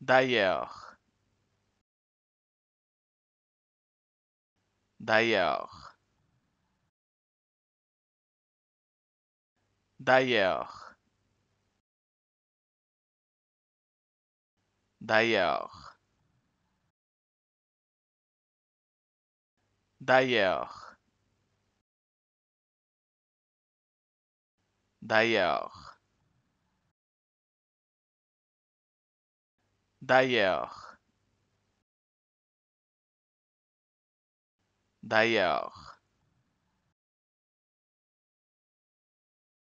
D'ailleurs d'ailleurs d'ailleurs d'ailleurs d'ailleurs d'ailleurs D'ailleurs. D'ailleurs.